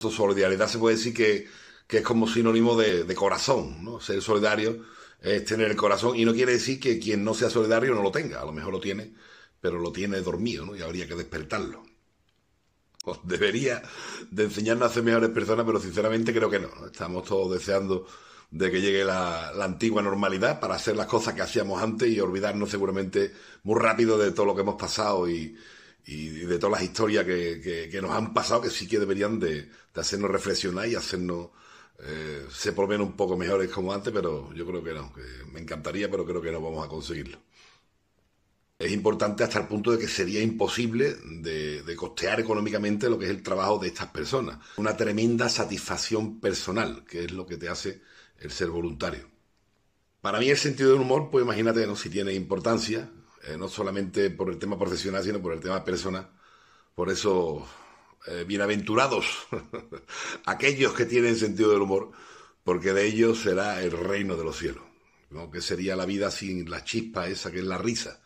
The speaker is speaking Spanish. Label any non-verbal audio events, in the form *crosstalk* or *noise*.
solidaridad se puede decir que, es como sinónimo de, corazón, ¿no? Ser solidario es tener el corazón y no quiere decir que quien no sea solidario no lo tenga, a lo mejor lo tiene, pero lo tiene dormido, ¿no? Y habría que despertarlo. Os pues debería de enseñarnos a ser mejores personas, pero sinceramente creo que no. Estamos todos deseando de que llegue la, la, antigua normalidad para hacer las cosas que hacíamos antes y olvidarnos seguramente muy rápido de todo lo que hemos pasado y, y, de todas las historias que, nos han pasado que sí que deberían de, hacernos reflexionar y hacernos eh, se un poco mejores como antes, pero yo creo que no. me encantaría, pero creo que no vamos a conseguirlo. Es importante hasta el punto de que sería imposible de, de costear económicamente lo que es el trabajo de estas personas. Una tremenda satisfacción personal, que es lo que te hace el ser voluntario. Para mí el sentido del humor, pues imagínate, ¿no? si tiene importancia, eh, no solamente por el tema profesional, sino por el tema persona. Por eso, eh, bienaventurados *laughs* aquellos que tienen sentido del humor, porque de ellos será el reino de los cielos, ¿no? que sería la vida sin la chispa esa que es la risa